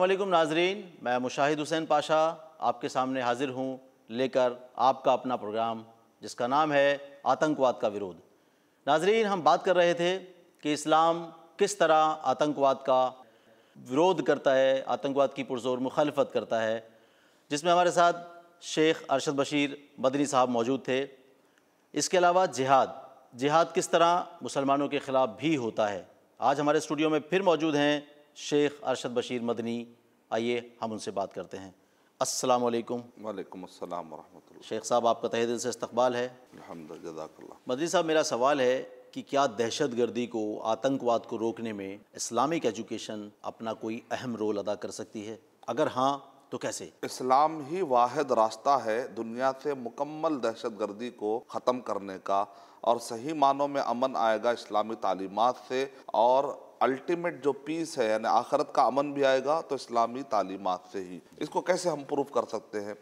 अल्लाम नाजरीन मैं मुशाहिद हुसैन पाशा आपके सामने हाजिर हूँ लेकर आपका अपना प्रोग्राम जिसका नाम है आतंकवाद का विरोध नाजरीन हम बात कर रहे थे कि इस्लाम किस तरह आतंकवाद का विरोध करता है आतंकवाद की पुरजोर मुखालफत करता है जिसमें हमारे साथ शेख अरशद बशीर बदनी साहब मौजूद थे इसके अलावा जिहाद जिहाद किस तरह मुसलमानों के ख़िलाफ़ भी होता है आज हमारे स्टूडियो में फिर मौजूद हैं शेख अरशद बशीर मदनी आइए हम उनसे बात करते हैं अस्सलाम वालेकुम वालेकुम अस्सलाम वरहमतुल्लाह शेख साहब आपका तहे दिल से इस्तकबाल है अल्हम्दुलिल्लाह मदनी साहब मेरा सवाल है कि क्या दहशत गर्दी को आतंकवाद को रोकने में इस्लामिक एजुकेशन अपना कोई अहम रोल अदा कर सकती है अगर हाँ तो कैसे इस्लाम ही वाद रास्ता है दुनिया से मुकम्मल दहशत गर्दी को ख़त्म करने का और सही मानों में अमन आएगा इस्लामी तालीमत से और अल्टीमेट जो पीस है यानी आखरत का अमन भी आएगा तो इस्लामी तालीमत से ही इसको कैसे हम प्रूव कर सकते हैं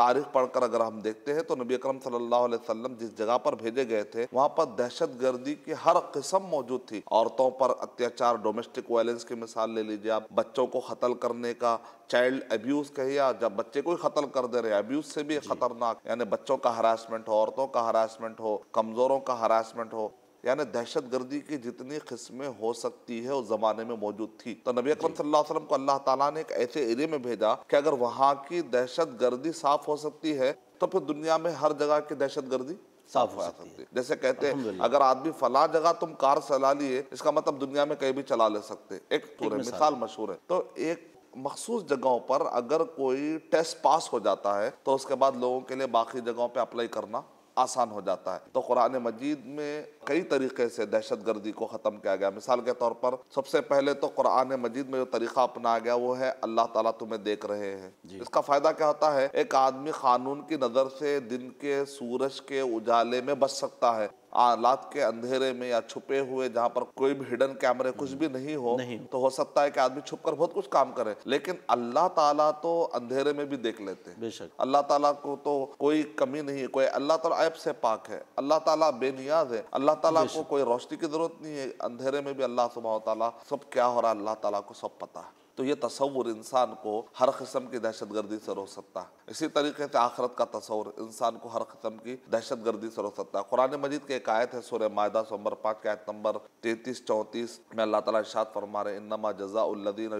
तारीख पढ़कर अगर हम देखते हैं तो नबी अकरम सल्लल्लाहु अलैहि वसल्लम जिस जगह पर भेजे गए थे वहाँ पर दहशत गर्दी की हर किस्म मौजूद थी औरतों पर अत्याचार डोमेस्टिक वायलेंस की मिसाल ले लीजिए आप बच्चों को कत्ल करने का चाइल्ड अब्यूज़ कहिए या जब बच्चे को ही कत्ल कर दे रहे हैं अब्यूज़ से भी खतरनाक यानी बच्चों का हरासमेंट हो औरतों का हरासमेंट हो कमज़ोरों का हरासमेंट हो यानी दहशत गर्दी की जितनी किस्में हो सकती है उस जमाने में मौजूद थी तो नबी अकरम सल्लल्लाहु अलैहि वसल्लम को अल्लाह ताला ने एक ऐसे एरिए में भेजा कि अगर वहाँ की दहशत गर्दी साफ हो सकती है तो फिर दुनिया में हर जगह की दहशत गर्दी साफ हो सकती है जैसे कहते हैं अगर आदमी फला जगह तुम कार चला लिए इसका मतलब दुनिया में कहीं भी चला ले सकते एक मिसाल मशहूर है तो एक मखसूस जगहों पर अगर कोई टेस्ट पास हो जाता है तो उसके बाद लोगों के लिए बाकी जगहों पे अप्लाई करना आसान हो जाता है तो कुरान मजीद में कई तरीके से दहशत गर्दी को ख़त्म किया गया मिसाल के तौर पर सबसे पहले तो कुरान मजीद में जो तरीका अपनाया गया वो है अल्लाह ताला तुम्हें देख रहे हैं इसका फ़ायदा क्या होता है एक आदमी कानून की नज़र से दिन के सूरज के उजाले में बच सकता है रात के अंधेरे में या छुपे हुए जहाँ पर कोई भी हिडन कैमरे कुछ भी नहीं हो नहीं। तो हो सकता है कि आदमी छुप कर बहुत कुछ काम करे लेकिन अल्लाह ताला तो अंधेरे में भी देख लेते हैं बेशक अल्लाह ताला को तो कोई कमी नहीं है कोई अल्लाह ताला ऐप से पाक है अल्लाह ताला बेनियाज है अल्लाह ताला को कोई रोशनी की जरूरत नहीं है अंधेरे में भी अल्लाह सुबह तला सब क्या हो रहा है अल्लाह ताला को सब पता है तो ये तस्वुर इंसान को हर किस्म की दहशत गर्दी से रोक सकता है इसी तरीके से आखरत का तस्वुर इंसान को हर किस्म की दहशत गर्दी से रोक सकता है कुरान मजीद की एक आयत है सूर्य मायदा सोमर पाँच के आयत नंबर तैतीस चौंतीस में अल्लाह ताला इशात फरमा रहे इन्नमा जजादीन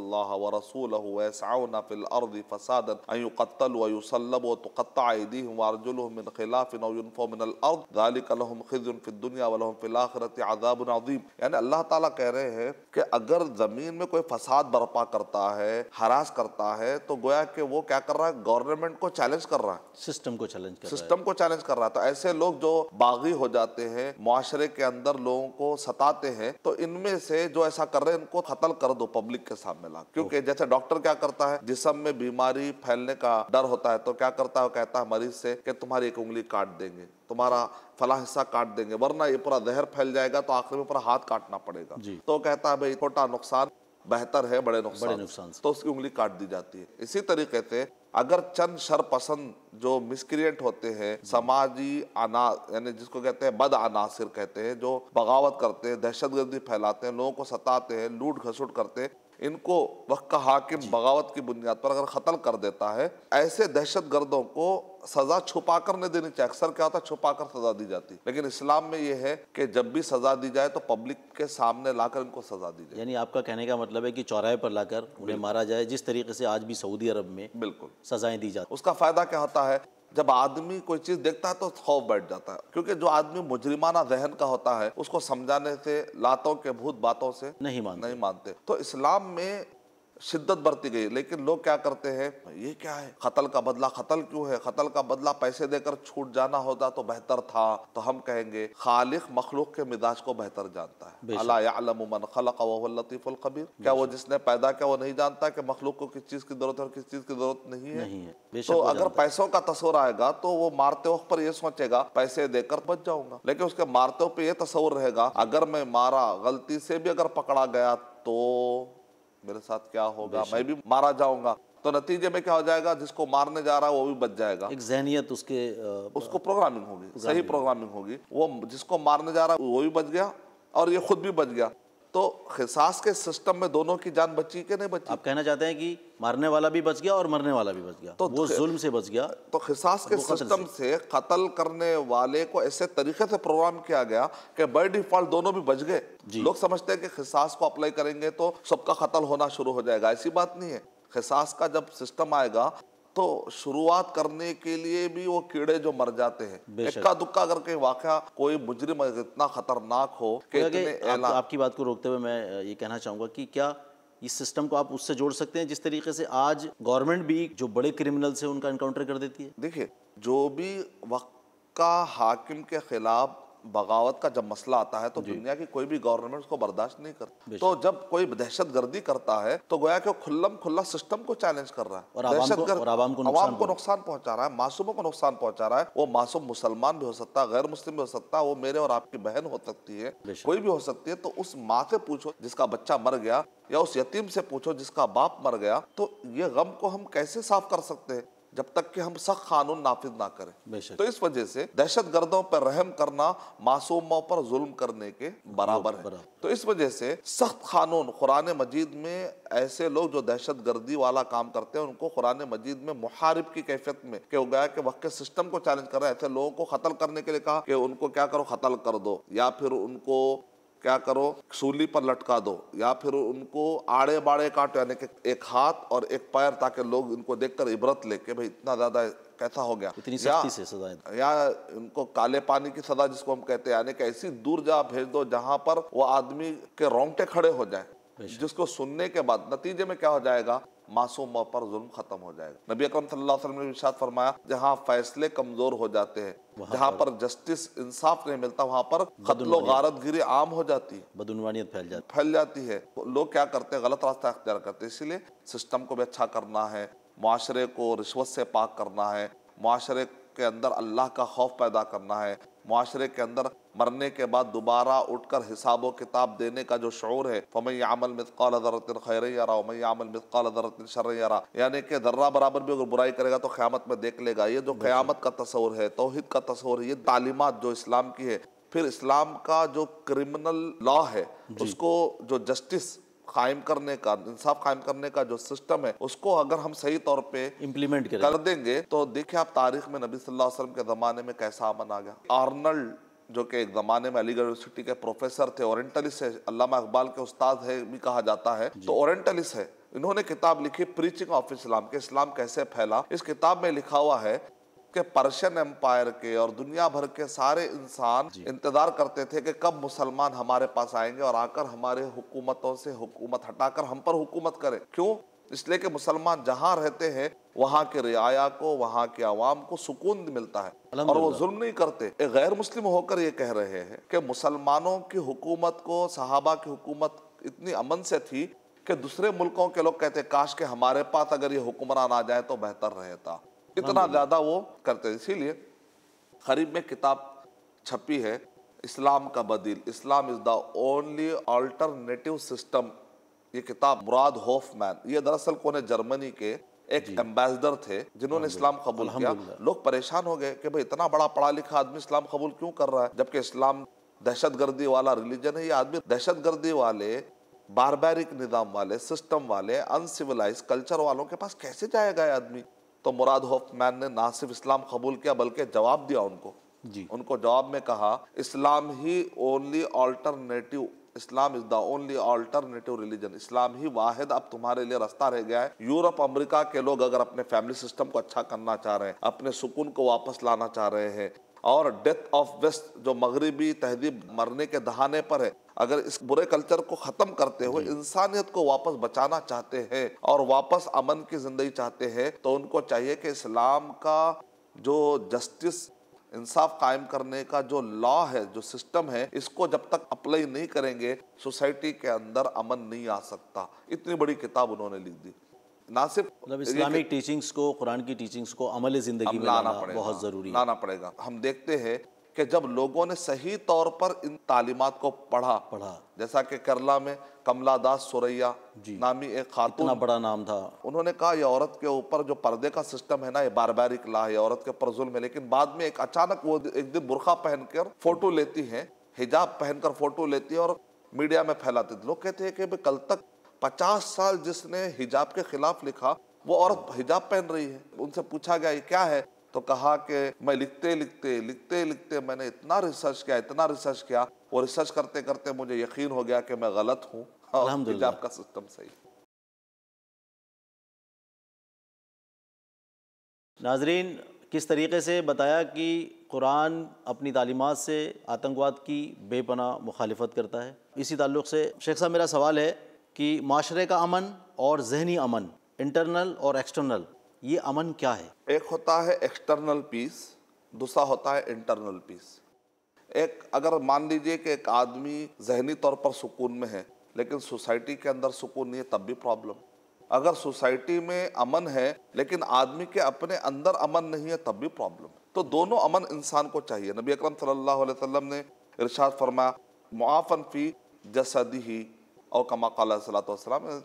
अल्लाह व रसूल फिल अर्द फसाद मिन खिलाफ अर्द दुनिया फिल यानी अल्लाह ताला कह रहे हैं कि अगर ज़मीन में कोई फसाद बर्पा करता है हरास करता है तो गोया कि वो क्या कर रहा है गवर्नमेंट को चैलेंज कर रहा है सिस्टम को चैलेंज कर सिस्टम को चैलेंज कर रहा है तो ऐसे लोग जो बागी हो जाते हैं माशरे के अंदर लोगों को सताते हैं तो इनमें से जो ऐसा कर रहे हैं इनको खतल कर दो पब्लिक के सामने ला क्योंकि जैसे डॉक्टर क्या करता है जिसम में बीमारी फैलने का डर होता है तो क्या करता है कहता है मरीज से कि तुम्हारी एक उंगली काट देंगे तुम्हारा फला हिस्सा काट देंगे वरना ये पूरा जहर फैल जाएगा तो आखिर में पूरा हाथ काटना पड़ेगा तो कहता है भाई छोटा नुकसान बेहतर है बड़े नुकसान बड़े नुकसान तो उसकी उंगली काट दी जाती है इसी तरीके से अगर चंद शरपसंद जो मिसक्रिएट होते हैं समाजी अना यानी जिसको कहते हैं बद अनासिर कहते हैं जो बगावत करते हैं दहशतगर्दी फैलाते हैं लोगों को सताते हैं लूट घसुट करते हैं इनको वक्त का हाकिम बगावत की बुनियाद पर अगर कत्ल कर देता है ऐसे दहशत गर्दों को सज़ा छुपा कर नहीं देनी चाहिए अक्सर क्या होता है छुपा कर सज़ा दी जाती लेकिन इस्लाम में यह है कि जब भी सज़ा दी जाए तो पब्लिक के सामने लाकर इनको सज़ा दी जाए यानी आपका कहने का मतलब है कि चौराहे पर लाकर उन्हें मारा जाए जिस तरीके से आज भी सऊदी अरब में बिल्कुल सज़ाएं दी जाती उसका फ़ायदा क्या होता है जब आदमी कोई चीज़ देखता है तो खौफ बैठ जाता है क्योंकि जो आदमी मुजरिमाना जहन का होता है उसको समझाने से लातों के भूत बातों से नहीं मानते नहीं मानते तो इस्लाम में शिद्दत बरती गई लेकिन लोग क्या करते हैं ये क्या है कतल का बदला कतल क्यों है कतल का बदला पैसे देकर छूट जाना होता तो बेहतर था तो हम कहेंगे खालिक मखलूक के मिजाज को बेहतर जानता है अलामन खलक कबीर क्या वो जिसने पैदा किया वो नहीं जानता कि मखलूक को किस चीज़ की जरूरत है और किस चीज़ की जरूरत नहीं है, नहीं है। तो अगर पैसों का तस्वर आएगा तो वो मारते वक्त पर यह सोचेगा पैसे देकर बच जाऊंगा लेकिन उसके मारते वक्त पर यह तस्वर रहेगा अगर मैं मारा गलती से भी अगर पकड़ा गया तो मेरे साथ क्या होगा मैं भी मारा जाऊंगा तो नतीजे में क्या हो जाएगा जिसको मारने जा रहा है वो भी बच जाएगा एक जहनियत उसके आ, उसको प्रोग्रामिंग होगी सही प्रोग्रामिंग होगी वो जिसको मारने जा रहा है वो भी बच गया और ये खुद भी बच गया तो खिसास के सिस्टम में दोनों की जान बची के नहीं बची आप कहना चाहते हैं कि मारने वाला भी बच गया और मरने वाला भी बच गया तो वो जुल्म से बच गया तो खिसास के सिस्टम से, कत्ल करने वाले को ऐसे तरीके से प्रोग्राम किया गया कि बाई डिफॉल्ट दोनों भी बच गए लोग समझते हैं कि खिसास को अप्लाई करेंगे तो सबका कत्ल होना शुरू हो जाएगा ऐसी बात नहीं है खिसास का जब सिस्टम आएगा तो शुरुआत करने के लिए भी वो कीड़े जो मर जाते हैं इक्का दुक्का करके वाकया कोई मुजरिम इतना खतरनाक हो कि तो आप, आपकी बात को रोकते हुए मैं ये कहना चाहूंगा कि क्या इस सिस्टम को आप उससे जोड़ सकते हैं जिस तरीके से आज गवर्नमेंट भी जो बड़े क्रिमिनल्स हैं उनका इनकाउंटर कर देती है देखिए जो भी वक्त का हाकिम के खिलाफ बगावत का जब मसला आता है तो दुनिया की कोई भी गवर्नमेंट उसको बर्दाश्त नहीं करती तो जब कोई दहशत गर्दी करता है तो गोया के खुल्लम खुल्ला सिस्टम को चैलेंज कर रहा है दहशत आवाम को नुकसान पहुंचा रहा है मासूमों को नुकसान पहुंचा रहा है वो मासूम मुसलमान भी हो सकता है गैर मुस्लिम भी हो सकता है वो मेरे और आपकी बहन हो सकती है कोई भी हो सकती है तो उस माँ से पूछो जिसका बच्चा मर गया या उस यतीम से पूछो जिसका बाप मर गया तो ये गम को हम कैसे साफ कर सकते हैं जब तक कि हम सख्त कानून नाफिज ना करें तो इस वजह से दहशत गर्दों पर रहम करना मासूमों पर जुल्म करने के बराबर है तो इस वजह से सख्त कानून कुरान मजीद में ऐसे लोग जो दहशत गर्दी वाला काम करते हैं उनको कुरान मजीद में मुहारिब की कैफियत में के हो गया कि वक्त सिस्टम को चैलेंज कर रहे हैं ऐसे लोगों को कत्ल करने के लिए कहा कि उनको क्या करो कत्ल कर दो या फिर उनको क्या करो सूली पर लटका दो या फिर उनको आड़े बाड़े काटो यानी कि एक हाथ और एक पैर ताकि लोग इनको देखकर इबरत ले के भाई इतना ज़्यादा कैसा हो गया इतनी या, से सजाएं या इनको काले पानी की सजा जिसको हम कहते हैं यानी कि ऐसी दूर जा भेज दो जहां पर वो आदमी के रोंगटे खड़े हो जाए जिसको सुनने के बाद नतीजे में क्या हो जाएगा मासूम पर जुल्म ख़त्म हो जाएगा नबी अकरम सल्लल्लाहु अलैहि वसल्लम ने इरशाद फरमाया जहाँ फैसले कमज़ोर हो जाते हैं जहाँ पर जस्टिस इंसाफ नहीं मिलता वहाँ पर कत्लो गारत गिरी आम हो जाती है बदनवानियत फैल जाती फैल जाती है लोग क्या करते हैं गलत रास्ता अख्तियार करते हैं इसीलिए सिस्टम को भी अच्छा करना है माशरे को रिश्वत से पाक करना है माशरे के अंदर अल्लाह का खौफ पैदा करना है माशरे के अंदर मरने के बाद दोबारा उठकर हिसाब किताब देने का जो शोर है फमई आमल मितकाल अदरतिन खैर यारा मई आमल मितकाल अदरतिन शर यारा यानी कि दर्रा बराबर भी अगर बुराई करेगा तो क़्यामत में देख लेगा ये जो क़्यामत का तस्वर है तोहद का तस्वर है ये तालीमत जो इस्लाम की है फिर इस्लाम का जो क्रिमिनल लॉ है उसको जो जस्टिस कायम करने का इंसाफ कायम करने का जो सिस्टम है उसको अगर हम सही तौर पे इम्प्लीमेंट कर देंगे तो देखिए आप तारीख में नबी सल्लल्लाहु अलैहि वसल्लम के ज़माने में कैसा अमन आ गया आर्नल्ड जो कि एक ज़माने में अलीगढ़ यूनिवर्सिटी के प्रोफेसर थे ओरेंटलिस है अल्लामा इकबाल के उस्ताद है भी कहा जाता है तो ओरेंटलिस है इन्होंने किताब लिखी प्रीचिंग ऑफ इस्लाम के इस्लाम कैसे फैला इस किताब में लिखा हुआ है के पर्शियन एम्पायर के और दुनिया भर के सारे इंसान इंतजार करते थे कि कब मुसलमान हमारे पास आएंगे और आकर हमारे हुकूमतों से हुकूमत हटाकर हम पर हुकूमत करें क्यों इसलिए कि मुसलमान जहाँ रहते हैं वहाँ के रियाया को वहाँ के आवाम को सुकून मिलता है और वो जुल्म नहीं करते एक गैर मुस्लिम होकर ये कह रहे हैं कि मुसलमानों की हुकूमत को सहाबा की हुकूमत इतनी अमन से थी कि दूसरे मुल्कों के लोग कहते काश के हमारे पास अगर ये हुक्मरान आ जाए तो बेहतर रहता इतना ज़्यादा वो करते हैं इसीलिए खरीब में किताब छपी है इस्लाम का बदील Islam is the only alternative system ये किताब मुराद होफ मैन ये दरअसल कौन है जर्मनी के एक एम्बेसडर थे जिन्होंने इस्लाम कबूल किया लोग परेशान हो गए कि भाई इतना बड़ा पढ़ा लिखा आदमी इस्लाम कबूल क्यों कर रहा है जबकि इस्लाम दहशत गर्दी वाला रिलीजन है ये आदमी दहशत गर्दी वाले बारबेरिक निज़ाम वाले सिस्टम वाले अनसिविलाइज कल्चर वालों के पास कैसे जाएगा आदमी तो मुराद मैन ने ना सिर्फ इस्लाम कबूल किया बल्कि जवाब दिया उनको जी उनको जवाब में कहा इस्लाम ही only alternative Islam is the only alternative religion इस्लाम ही वाहिद अब तुम्हारे लिए रास्ता रह गया है यूरोप अमेरिका के लोग अगर अपने फैमिली सिस्टम को अच्छा करना चाह रहे हैं अपने सुकून को वापस लाना चाह रहे हैं और डेथ ऑफ वेस्ट जो मगरबी तहजीब मरने के दहाने पर है अगर इस बुरे कल्चर को ख़त्म करते हुए इंसानियत को वापस बचाना चाहते हैं और वापस अमन की ज़िंदगी चाहते हैं तो उनको चाहिए कि इस्लाम का जो जस्टिस इंसाफ कायम करने का जो लॉ है जो सिस्टम है इसको जब तक अप्लाई नहीं करेंगे सोसाइटी के अंदर अमन नहीं आ सकता इतनी बड़ी किताब उन्होंने लिख दी ना सिर्फ मतलब इस्लामिक टीचिंग्स को कुरान की टीचिंग्स को अमल ज़िंदगी में लाना बहुत ज़रूरी लाना पड़ेगा हम देखते हैं कि जब लोगों ने सही तौर पर इन तालीमत को पढ़ा पढ़ा जैसा कि करला में कमला दास सुरैया नामी एक खातून इतना बड़ा नाम था उन्होंने कहा ये औरत के ऊपर जो पर्दे का सिस्टम है ना ये बारबारिक ला है औरत के परजुल में है लेकिन बाद में एक अचानक वो एक दिन बुरखा पहनकर फोटो लेती है हिजाब पहनकर फोटो लेती है और मीडिया में फैलाते लोग कहते हैं कि कल तक पचास साल जिसने हिजाब के खिलाफ लिखा वो औरत हिजाब पहन रही है उनसे पूछा गया ये क्या है तो कहा कि मैं लिखते लिखते लिखते लिखते मैंने इतना रिसर्च किया इतना रिसर्च किया वो रिसर्च करते करते मुझे यकीन हो गया कि मैं गलत हूँ हिजाब का सिस्टम सही नाजरीन किस तरीके से बताया कि कुरान अपनी तालीमत से आतंकवाद की बेपना मुखालफत करता है इसी ताल्लुक़ से शेख साहब मेरा सवाल है कि माशरे का अमन और जहनी अमन इंटरनल और एक्सटर्नल ये अमन क्या है एक होता है एक्सटर्नल पीस दूसरा होता है इंटरनल पीस एक अगर मान लीजिए कि एक आदमी जहनी तौर पर सुकून में है लेकिन सोसाइटी के अंदर सुकून नहीं है तब भी प्रॉब्लम अगर सोसाइटी में अमन है लेकिन आदमी के अपने अंदर अमन नहीं है तब भी प्रॉब्लम तो दोनों अमन इंसान को चाहिए नबी अकरम सल्लल्लाहु अलैहि वसल्लम ने इरशाद फरमाया मुआफन फी जसदी ही और कमाकल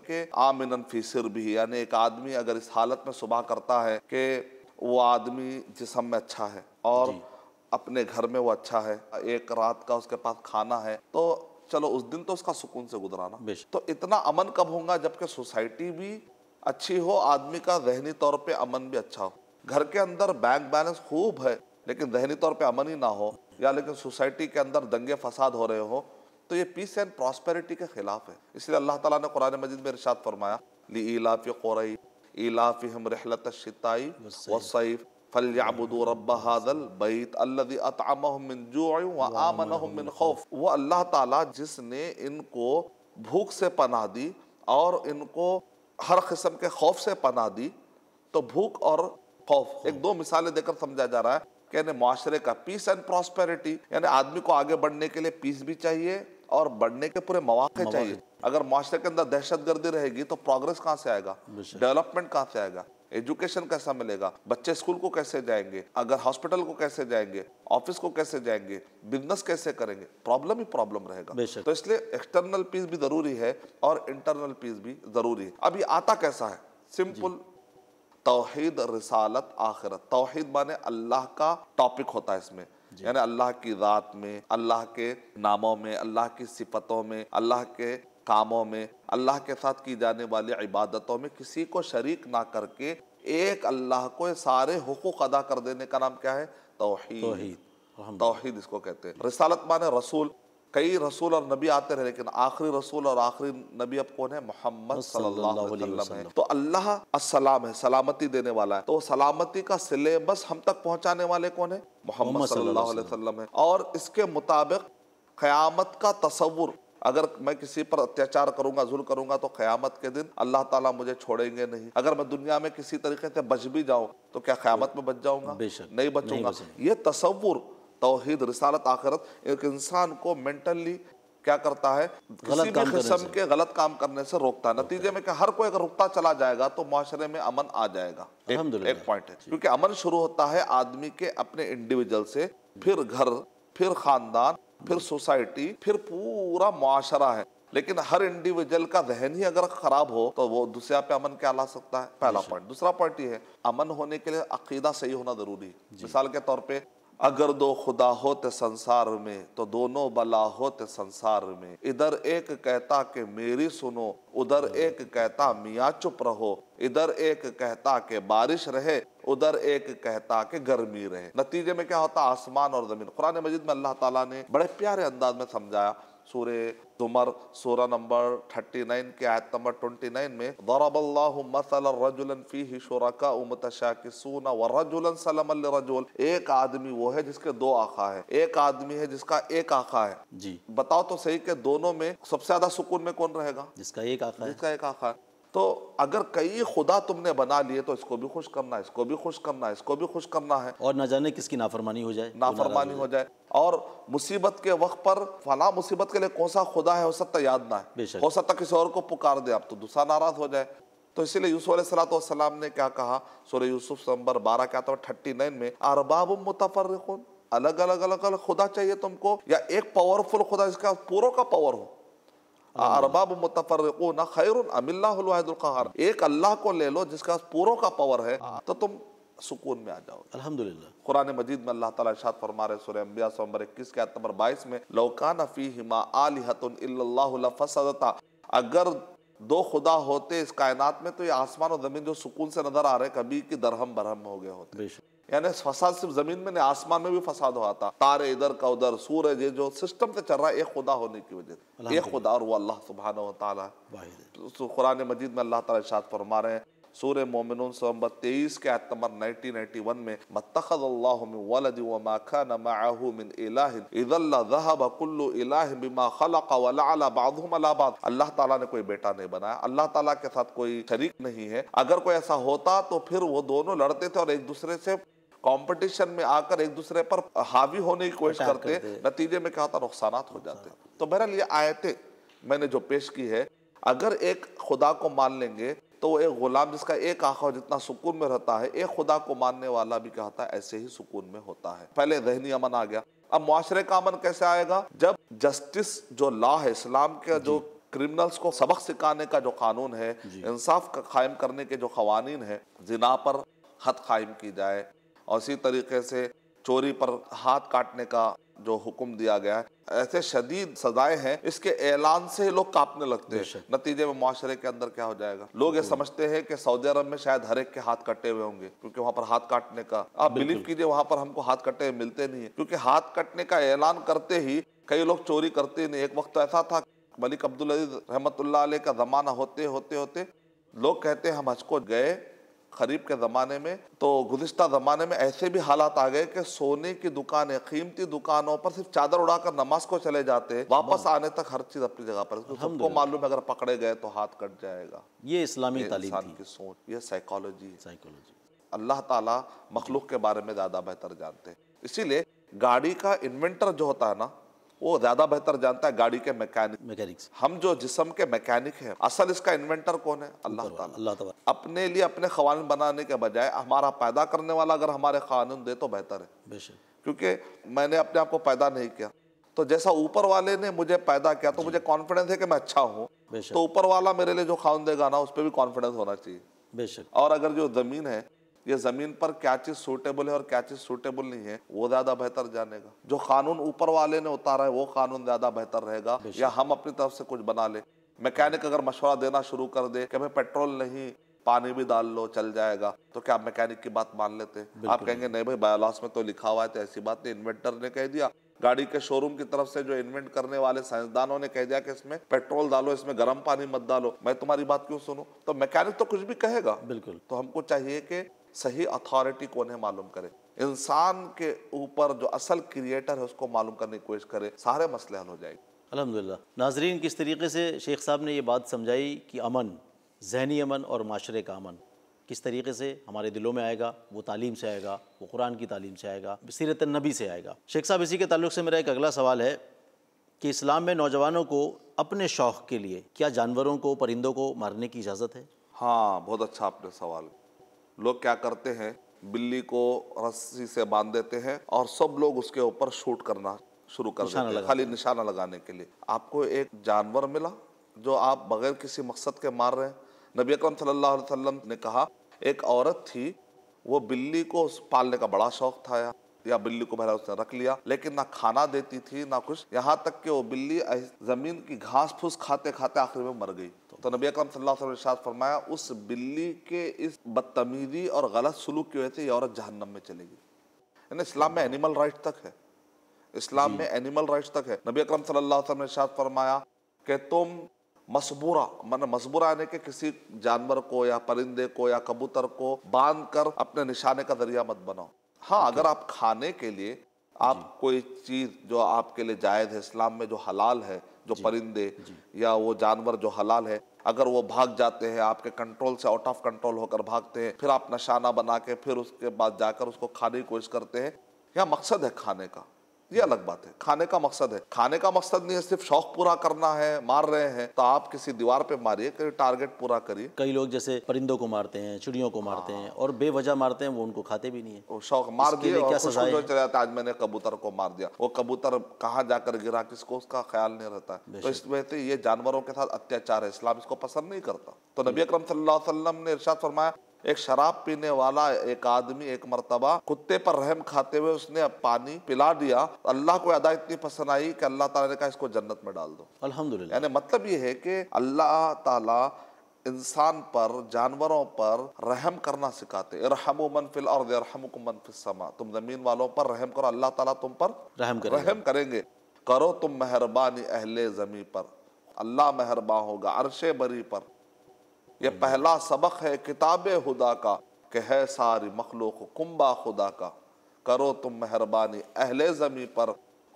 के आमिन फ़ीसर भी यानी एक आदमी अगर इस हालत में सुबह करता है कि वो आदमी जिसम में अच्छा है और अपने घर में वो अच्छा है एक रात का उसके पास खाना है तो चलो उस दिन तो उसका सुकून से गुजराना तो इतना अमन कब होगा जबकि सोसाइटी भी अच्छी हो आदमी का जहनी तौर पे अमन भी अच्छा हो घर के अंदर बैंक बैलेंस खूब है लेकिन जहनी तौर पे अमन ही ना हो या लेकिन सोसाइटी के अंदर दंगे फसाद हो रहे हो तो ये पीस एंड प्रॉस्पेरिटी के खिलाफ है इसलिए अल्लाह ताला ने कुरान मजिद में इरशाद फरमाया ली इलाफ कुरई इलाफ हम रहलत शिताई वसैफ फलयाबुदू रब्ब हादल बैत अल्लदी अतअमहुम मिन जूअ व आमनहुम मिन खौफ वो अल्लाह ताला जिसने इनको भूख से पनाह दी और इनको हर किस्म के खौफ से पनाह दी तो भूख और खौफ हाँ। एक दो मिसालें देकर समझा जा रहा है कि यानी माशरे का पीस एंड प्रॉस्पेरिटी यानी आदमी को आगे बढ़ने के लिए पीस भी चाहिए और बढ़ने के पूरे मौाक़े चाहिए अगर माशरे के अंदर दहशत गर्दी रहेगी तो प्रोग्रेस कहाँ से आएगा डेवलपमेंट कहाँ से आएगा एजुकेशन कैसा मिलेगा बच्चे स्कूल को कैसे जाएंगे अगर हॉस्पिटल को कैसे जाएंगे ऑफिस को कैसे जाएंगे बिजनेस कैसे करेंगे प्रॉब्लम ही प्रॉब्लम रहेगा तो इसलिए एक्सटर्नल पीस भी जरूरी है और इंटरनल पीस भी जरूरी है अभी आता कैसा है सिंपल तोहहीद रिसालत आखिरत तोहहीद माने अल्लाह का टॉपिक होता है इसमें यानी अल्लाह की रात में अल्लाह के नामों में अल्लाह की सिफतों में अल्लाह के कामों में अल्लाह के साथ की जाने वाली इबादतों में किसी को शरीक ना करके एक अल्लाह को सारे हकूक़ अदा कर देने का नाम क्या है तोहहीद तोहहीद इसको कहते हैं रसालत माने रसूल कई रसूल और नबी आते रहे लेकिन आखिरी रसूल और आखिरी नबी अब कौन है मोहम्मद तो अल्लाह असलाम है सलामती देने वाला है तो सलामती का सिलेबस हम तक पहुंचाने वाले कौन है मोहम्मद सल्लाम है और इसके मुताबिक क्यामत का तस्वुर अगर मैं किसी पर अत्याचार करूंगा जुल करूंगा तो क्यामत के दिन अल्लाह ताला मुझे छोड़ेंगे नहीं अगर मैं दुनिया में किसी तरीके से बच भी जाऊं तो क्या क्यामत में बच जाऊंगा नहीं बचूंगा ये तस्वुर तोहद रसालत आखरत एक इंसान को मेंटली क्या करता है किसी भी किस्म के गलत काम करने से रोकता है नतीजे में हर कोई अगर रुकता चला जाएगा तो माशरे में अमन आ जाएगा एक, एक पॉइंट है क्योंकि अमन शुरू होता है आदमी के अपने इंडिविजुअल से फिर घर फिर खानदान फिर सोसाइटी फिर पूरा माशरा है लेकिन हर इंडिविजुअल का जहन ही अगर खराब हो तो वो दूसरे पे अमन क्या ला सकता है पहला पॉइंट दूसरा पॉइंट ये है अमन होने के लिए अकीदा सही होना जरूरी है मिसाल के तौर पे अगर दो खुदा होते संसार में तो दोनों बला होते संसार में इधर एक कहता के मेरी सुनो उधर हाँ। एक कहता मियाँ चुप रहो इधर एक कहता के बारिश रहे उधर एक कहता के गर्मी रहे नतीजे में क्या होता आसमान और जमीन कुरान मजिद में अल्लाह ताला ने बड़े प्यारे अंदाज में समझाया सूर जुमर सूरा नंबर 39 के आयत नंबर 29 में दरबल्लाहु मसलन रजुलन फीहि शुरका मुतशाकिसून व रजुलन सलमन रजुल एक आदमी वो है जिसके दो आखा है एक आदमी है जिसका एक आखा है जी बताओ तो सही के दोनों में सबसे ज्यादा सुकून में कौन रहेगा जिसका एक आखा है जिसका एक आखा है तो अगर कई खुदा तुमने बना लिए तो इसको भी खुश करना इसको भी खुश करना है इसको भी खुश करना है और न जाने किसकी नाफरमानी हो जाए नाफरमानी हो जाए और मुसीबत के वक्त पर फला मुसीबत के लिए कौन सा खुदा है हो सकता याद ना है हो सकता किसी और को पुकार दे आप तो दूसरा नाराज हो जाए तो इसीलिए यूसुफ सलाम ने क्या कहा सूर्य यूसुफ नंबर बारह क्या था थर्टी नाइन में अरबाब मुतफर अलग अलग अलग अलग खुदा चाहिए तुमको या एक पावरफुल खुदा इसका पूरों का पावर हो अरबाब मुतफर खैर अमिल्लाहर एक अल्लाह को ले लो जिसका पूरों का पावर है हाँ। तो तुम सुकून में आ जाओ अल्हम्दुलिल्लाह कुरान मजीद में अल्लाह ताला इरशाद फरमा रहे सूरह अंबिया सौ नंबर 21 के आयत नंबर 22 में लौकान फीहिमा हिमा आलिहतुन इल्लल्लाहु लफसदता अगर दो खुदा होते इस कायनात में तो ये आसमान और ज़मीन जो सुकून से नज़र आ रहे कभी की दरहम बरहम हो गए होते यानी फसाद सिर्फ ज़मीन में नहीं आसमान में भी फसाद हुआ था तारे इधर का उधर सूरज ये जो सिस्टम से चल रहा है एक खुदा होने की वजह एक खुदा और वो अल्लाह सुबहान तला तो कुरान मजीद में अल्लाह ताला इरशाद फरमा रहे हैं सूर्य मोमिन तेईस के आयत नंबर नाइनटीन नाइन्टी में अल्लाह ताला ने कोई बेटा नहीं बनाया अल्लाह ताला के साथ कोई शरीक नहीं है अगर कोई ऐसा होता तो फिर वो दोनों लड़ते थे और एक दूसरे से कंपटीशन में आकर एक दूसरे पर हावी होने की कोशिश करते नतीजे में क्या होता नुकसान हो जाते तो बहरहाल ये आयतें मैंने जो पेश की है अगर एक खुदा को मान लेंगे तो एक ग़ुलाम जिसका एक आखा जितना सुकून में रहता है एक खुदा को मानने वाला भी कहता है ऐसे ही सुकून में होता है पहले जहनी अमन आ गया अब माशरे का अमन कैसे आएगा जब जस्टिस जो लॉ है इस्लाम के जो क्रिमिनल्स को सबक सिखाने का जो कानून है इंसाफ का कायम करने के जो कवानीन है जिना पर हद कायम की जाए और इसी तरीके से चोरी पर हाथ काटने का जो हुक्म दिया गया है ऐसे शदीद सजाएं हैं इसके ऐलान से ही लोग कांपने लगते हैं नतीजे में माशरे के अंदर क्या हो जाएगा लोग ये समझते हैं कि सऊदी अरब में शायद हर एक के हाथ कटे हुए होंगे क्योंकि वहां पर हाथ काटने का आप बिलीव कीजिए वहां पर हमको हाथ कटे मिलते नहीं है क्योंकि हाथ कटने का ऐलान करते ही कई लोग चोरी करते नहीं एक वक्त तो ऐसा था मलिक अब्दुल अजीज रहमत का ज़माना होते होते होते लोग कहते हैं हम हज को गए खरीब के ज़माने में तो गुज्त ज़माने में ऐसे भी हालात आ गए कि सोने की दुकानें कीमती दुकानों पर सिर्फ चादर उड़ाकर नमाज को चले जाते वापस आने तक हर चीज़ अपनी जगह पर सबको मालूम है अगर पकड़े गए तो हाथ कट जाएगा ये इस्लामी इंसान की सोच ये साइकोलॉजी साइकोलॉजी अल्लाह तला मखलूक के बारे में ज़्यादा बेहतर जानते हैं इसीलिए गाड़ी का इन्वेंटर जो होता है ना वो ज्यादा बेहतर जानता है गाड़ी के मैकेनिक मैकेनिक हम जो जिसम के मैकेनिक है असल इसका इन्वेंटर कौन है अल्लाह ताला अल्लाह ताला अपने लिए अपने कवानीन बनाने के बजाय हमारा पैदा करने वाला अगर हमारे कानून दे तो बेहतर है बेशक क्योंकि मैंने अपने आप को पैदा नहीं किया तो जैसा ऊपर वाले ने मुझे पैदा किया तो मुझे कॉन्फिडेंस है कि मैं अच्छा हूँ तो ऊपर वाला मेरे लिए जो खान देगा ना उस पर भी कॉन्फिडेंस होना चाहिए बेशक और अगर जो ज़मीन है ये जमीन पर क्या चीज सूटेबल है और क्या चीज सूटेबल नहीं है वो ज्यादा बेहतर जानेगा जो कानून ऊपर वाले ने उतारा है वो कानून ज्यादा बेहतर रहेगा या हम अपनी तरफ से कुछ बना ले मैकेनिक अगर मशवरा देना शुरू कर दे कि भाई पेट्रोल नहीं पानी भी डाल लो चल जाएगा तो क्या आप मैकेनिक की बात मान लेते हैं आप कहेंगे नहीं भाई बायोलॉस में तो लिखा हुआ है तो ऐसी बात नहीं इन्वेंटर ने कह दिया गाड़ी के शोरूम की तरफ से जो इन्वेंट करने वाले साइंसदानों ने कह दिया कि इसमें पेट्रोल डालो इसमें गर्म पानी मत डालो मैं तुम्हारी बात क्यों सुनू तो मैकेनिक तो कुछ भी कहेगा बिल्कुल तो हमको चाहिए कि सही अथॉरिटी को उन्हें मालूम करें इंसान के ऊपर जो असल क्रिएटर है उसको मालूम करने की कोशिश करें सारे मसले हल हो जाएंगे अलहमदिल्ला नाजरीन किस तरीके से शेख साहब ने ये बात समझाई कि अमन जहनी अमन और माशरे का अमन किस तरीके से हमारे दिलों में आएगा वो तालीम से आएगा वो कुरान की तालीम से आएगा सीरत नबी से आएगा शेख साहब इसी के तल्ल से मेरा एक अगला सवाल है कि इस्लाम में नौजवानों को अपने शौक़ के लिए क्या जानवरों को परिंदों को मारने की इजाज़त है हाँ बहुत अच्छा आपने सवाल लोग क्या करते हैं बिल्ली को रस्सी से बांध देते हैं और सब लोग उसके ऊपर शूट करना शुरू कर देते हैं खाली निशाना लगाने के लिए आपको एक जानवर मिला जो आप बगैर किसी मकसद के मार रहे हैं नबी अकरम सल्लल्लाहु अलैहि वसल्लम ने कहा एक औरत थी वो बिल्ली को पालने का बड़ा शौक था यार या बिल्ली को भरा उसने रख लिया लेकिन ना खाना देती थी ना कुछ यहाँ तक कि वो बिल्ली जमीन की घास फूस खाते खाते आखिर में मर गई तो तो नबी अकरम सल्लल्लाहु अलैहि वसल्लम ने फरमाया उस बिल्ली के इस बदतमीजी और गलत सलूक की वजह से ये औरत जहन्नम में चलेगी यानी इस्लाम में एनिमल राइट तक है इस्लाम में एनिमल राइट तक है नबी अकरम सल्लल्लाहु अलैहि वसल्लम ने शाद फरमाया कि तुम मसबूरा मन मसबूरा यानी कि किसी जानवर को या परिंदे को या कबूतर को बांध कर अपने निशाने का जरिया मत बनाओ हाँ अगर आप खाने के लिए आप कोई चीज जो आपके लिए जायज है इस्लाम में जो हलाल है जो परिंदे या वो जानवर जो हलाल है अगर वो भाग जाते हैं आपके कंट्रोल से आउट ऑफ कंट्रोल होकर भागते हैं फिर आप नशाना बना के फिर उसके बाद जाकर उसको खाने की कोशिश करते हैं यह मकसद है खाने का ये अलग बात है खाने का मकसद है खाने का मकसद नहीं है सिर्फ शौक पूरा करना है मार रहे हैं तो आप किसी दीवार पे मारिए कहीं टारगेट पूरा करिए कई लोग जैसे परिंदों को मारते हैं चिड़ियों को मारते हैं हाँ। और बेवजह मारते हैं वो उनको खाते भी नहीं है शौक मार दिया आज मैंने कबूतर को मार दिया वो कबूतर कहाँ जाकर गिरा किसको उसका ख्याल नहीं रहता इस वजह से ये जानवरों के साथ अत्याचार है इस्लाम इसको पसंद नहीं करता तो नबी अक्रम सल्लाम ने इरशाद फरमाया एक शराब पीने वाला एक आदमी एक मरतबा कुत्ते पर रहम खाते हुए उसने पानी पिला दिया अल्लाह को अदा इतनी पसंद आई कि अल्लाह ताला ने कहा इसको जन्नत में डाल दो अल्हम्दुलिल्लाह यानी मतलब ये है कि अल्लाह ताला इंसान पर जानवरों पर रहम करना सिखाते इरहम मन फिल और इरहम मन समा तुम जमीन वालों पर रहम करो अल्लाह ताला तुम पर रहम करेंगे। रहम करेंगे करो तुम मेहरबानी अहले जमी पर अल्लाह मेहरबा होगा अरशे बरी पर यह पहला सबक है किताब खुदा का कि है सारी मखलूक कुंबा खुदा का करो तुम मेहरबानी अहले ज़मी पर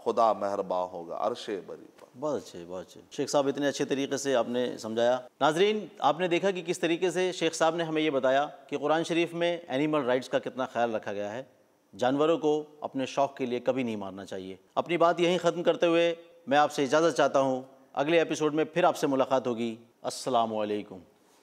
खुदा मेहरबा होगा अरशे बरी पर बहुत अच्छे बहुत अच्छे शेख साहब इतने अच्छे तरीके से आपने समझाया नाजरीन आपने देखा कि किस तरीके से शेख साहब ने हमें ये बताया कि कुरान शरीफ में एनिमल राइट्स का कितना ख्याल रखा गया है जानवरों को अपने शौक़ के लिए कभी नहीं मारना चाहिए अपनी बात यहीं ख़त्म करते हुए मैं आपसे इजाज़त चाहता हूँ अगले एपिसोड में फिर आपसे मुलाकात होगी असलकम